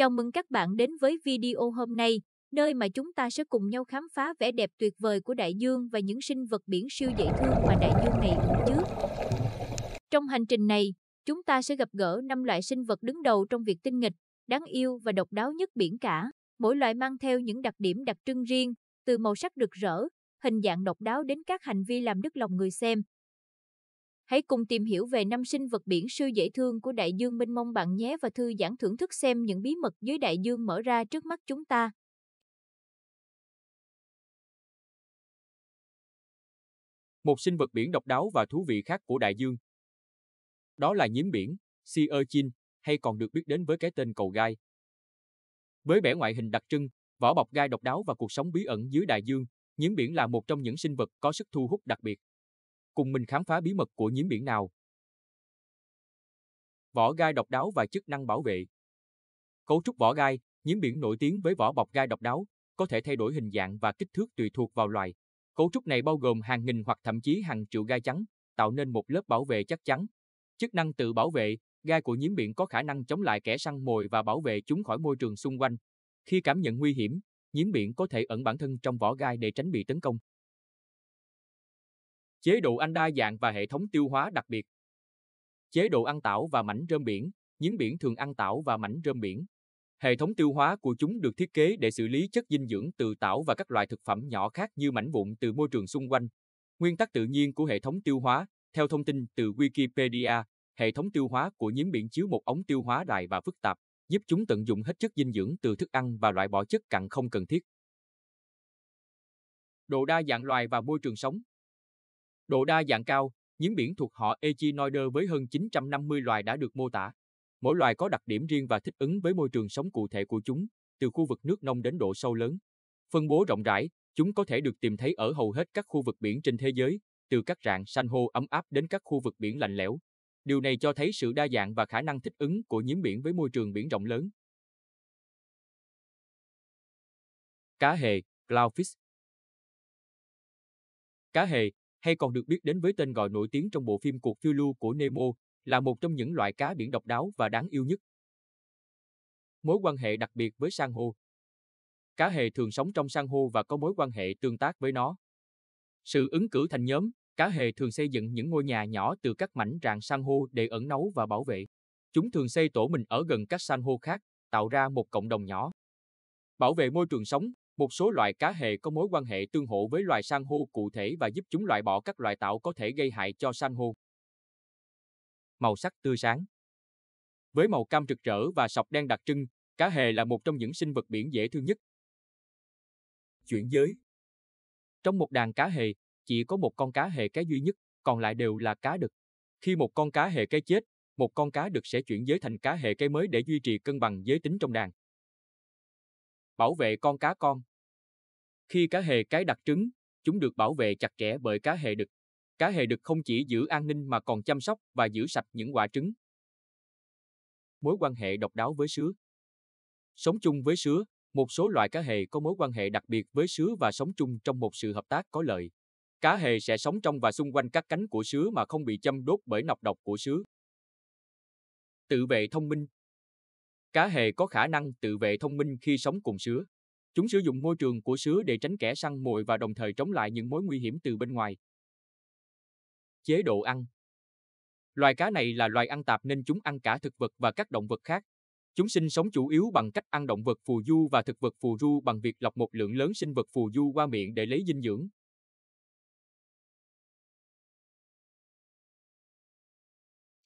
Chào mừng các bạn đến với video hôm nay, nơi mà chúng ta sẽ cùng nhau khám phá vẻ đẹp tuyệt vời của đại dương và những sinh vật biển siêu dễ thương mà đại dương này ẩn chứa. Trong hành trình này, chúng ta sẽ gặp gỡ 5 loại sinh vật đứng đầu trong việc tinh nghịch, đáng yêu và độc đáo nhất biển cả. Mỗi loại mang theo những đặc điểm đặc trưng riêng, từ màu sắc rực rỡ, hình dạng độc đáo đến các hành vi làm đứt lòng người xem. Hãy cùng tìm hiểu về năm sinh vật biển siêu dễ thương của đại dương mênh mông bạn nhé và thư giãn thưởng thức xem những bí mật dưới đại dương mở ra trước mắt chúng ta. Một sinh vật biển độc đáo và thú vị khác của đại dương. Đó là nhím biển, sea urchin, hay còn được biết đến với cái tên cầu gai. Với vẻ ngoại hình đặc trưng, vỏ bọc gai độc đáo và cuộc sống bí ẩn dưới đại dương, nhím biển là một trong những sinh vật có sức thu hút đặc biệt cùng mình khám phá bí mật của nhiễm biển nào. Vỏ gai độc đáo và chức năng bảo vệ Cấu trúc vỏ gai, nhiễm biển nổi tiếng với vỏ bọc gai độc đáo, có thể thay đổi hình dạng và kích thước tùy thuộc vào loài. Cấu trúc này bao gồm hàng nghìn hoặc thậm chí hàng triệu gai trắng, tạo nên một lớp bảo vệ chắc chắn. Chức năng tự bảo vệ, gai của nhiễm biển có khả năng chống lại kẻ săn mồi và bảo vệ chúng khỏi môi trường xung quanh. Khi cảm nhận nguy hiểm, nhiễm biển có thể ẩn bản thân trong vỏ gai để tránh bị tấn công chế độ ăn đa dạng và hệ thống tiêu hóa đặc biệt. Chế độ ăn tảo và mảnh rơm biển, những biển thường ăn tảo và mảnh rơm biển. Hệ thống tiêu hóa của chúng được thiết kế để xử lý chất dinh dưỡng từ tảo và các loại thực phẩm nhỏ khác như mảnh vụn từ môi trường xung quanh. Nguyên tắc tự nhiên của hệ thống tiêu hóa, theo thông tin từ Wikipedia, hệ thống tiêu hóa của nhiễm biển chiếu một ống tiêu hóa dài và phức tạp, giúp chúng tận dụng hết chất dinh dưỡng từ thức ăn và loại bỏ chất cặn không cần thiết. Độ đa dạng loài và môi trường sống Độ đa dạng cao, những biển thuộc họ Echinoider với hơn 950 loài đã được mô tả. Mỗi loài có đặc điểm riêng và thích ứng với môi trường sống cụ thể của chúng, từ khu vực nước nông đến độ sâu lớn. Phân bố rộng rãi, chúng có thể được tìm thấy ở hầu hết các khu vực biển trên thế giới, từ các rạn san hô ấm áp đến các khu vực biển lạnh lẽo. Điều này cho thấy sự đa dạng và khả năng thích ứng của nhiễm biển với môi trường biển rộng lớn. Cá hề, Cloudfish Cá hề, hay còn được biết đến với tên gọi nổi tiếng trong bộ phim Cuộc phiêu lưu của Nemo, là một trong những loại cá biển độc đáo và đáng yêu nhất. Mối quan hệ đặc biệt với san hô Cá hề thường sống trong san hô và có mối quan hệ tương tác với nó. Sự ứng cử thành nhóm, cá hề thường xây dựng những ngôi nhà nhỏ từ các mảnh rạn san hô để ẩn náu và bảo vệ. Chúng thường xây tổ mình ở gần các san hô khác, tạo ra một cộng đồng nhỏ. Bảo vệ môi trường sống, một số loại cá hề có mối quan hệ tương hỗ với loài san hô cụ thể và giúp chúng loại bỏ các loại tạo có thể gây hại cho san hô. Màu sắc tươi sáng Với màu cam rực rỡ và sọc đen đặc trưng, cá hề là một trong những sinh vật biển dễ thương nhất. Chuyển giới Trong một đàn cá hề, chỉ có một con cá hề cái duy nhất, còn lại đều là cá đực. Khi một con cá hề cái chết, một con cá đực sẽ chuyển giới thành cá hề cái mới để duy trì cân bằng giới tính trong đàn. Bảo vệ con cá con khi cá hề cái đặt trứng, chúng được bảo vệ chặt chẽ bởi cá hề đực. Cá hề đực không chỉ giữ an ninh mà còn chăm sóc và giữ sạch những quả trứng. Mối quan hệ độc đáo với sứa Sống chung với sứa, một số loại cá hề có mối quan hệ đặc biệt với sứa và sống chung trong một sự hợp tác có lợi. Cá hề sẽ sống trong và xung quanh các cánh của sứa mà không bị châm đốt bởi nọc độc của sứa. Tự vệ thông minh Cá hề có khả năng tự vệ thông minh khi sống cùng sứa. Chúng sử dụng môi trường của sứa để tránh kẻ săn mồi và đồng thời chống lại những mối nguy hiểm từ bên ngoài. Chế độ ăn Loài cá này là loài ăn tạp nên chúng ăn cả thực vật và các động vật khác. Chúng sinh sống chủ yếu bằng cách ăn động vật phù du và thực vật phù du bằng việc lọc một lượng lớn sinh vật phù du qua miệng để lấy dinh dưỡng.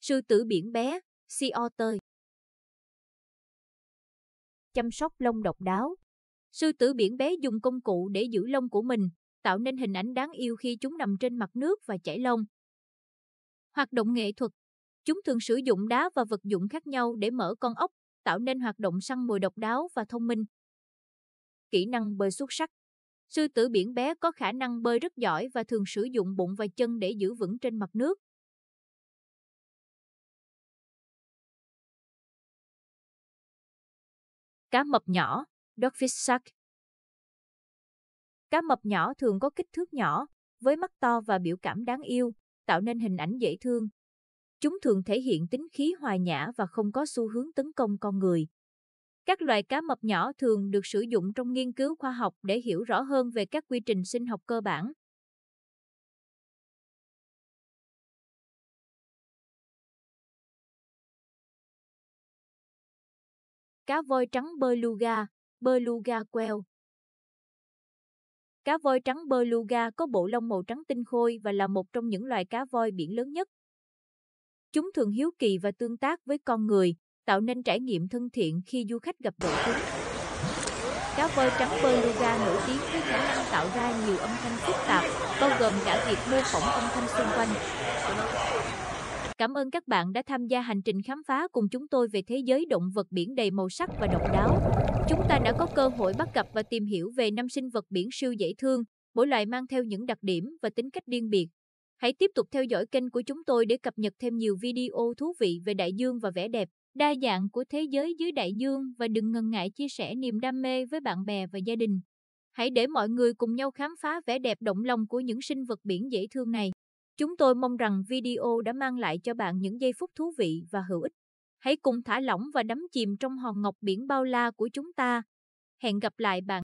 Sư tử biển bé, sea otter. Chăm sóc lông độc đáo, Sư tử biển bé dùng công cụ để giữ lông của mình, tạo nên hình ảnh đáng yêu khi chúng nằm trên mặt nước và chảy lông. Hoạt động nghệ thuật Chúng thường sử dụng đá và vật dụng khác nhau để mở con ốc, tạo nên hoạt động săn mồi độc đáo và thông minh. Kỹ năng bơi xuất sắc Sư tử biển bé có khả năng bơi rất giỏi và thường sử dụng bụng và chân để giữ vững trên mặt nước. Cá mập nhỏ Dogfish Shark Cá mập nhỏ thường có kích thước nhỏ, với mắt to và biểu cảm đáng yêu, tạo nên hình ảnh dễ thương. Chúng thường thể hiện tính khí hòa nhã và không có xu hướng tấn công con người. Các loài cá mập nhỏ thường được sử dụng trong nghiên cứu khoa học để hiểu rõ hơn về các quy trình sinh học cơ bản. Cá voi trắng beluga Beluga Quail Cá voi trắng Beluga có bộ lông màu trắng tinh khôi và là một trong những loài cá voi biển lớn nhất. Chúng thường hiếu kỳ và tương tác với con người, tạo nên trải nghiệm thân thiện khi du khách gặp gỡ chúng. Cá voi trắng Beluga nổi tiếng với khả năng tạo ra nhiều âm thanh phức tạp, bao gồm cả việc mô phỏng âm thanh xung quanh. Cảm ơn các bạn đã tham gia hành trình khám phá cùng chúng tôi về thế giới động vật biển đầy màu sắc và độc đáo. Chúng ta đã có cơ hội bắt gặp và tìm hiểu về năm sinh vật biển siêu dễ thương, mỗi loài mang theo những đặc điểm và tính cách riêng biệt. Hãy tiếp tục theo dõi kênh của chúng tôi để cập nhật thêm nhiều video thú vị về đại dương và vẻ đẹp đa dạng của thế giới dưới đại dương và đừng ngần ngại chia sẻ niềm đam mê với bạn bè và gia đình. Hãy để mọi người cùng nhau khám phá vẻ đẹp động lòng của những sinh vật biển dễ thương này. Chúng tôi mong rằng video đã mang lại cho bạn những giây phút thú vị và hữu ích. Hãy cùng thả lỏng và đắm chìm trong hòn ngọc biển bao la của chúng ta. Hẹn gặp lại bạn.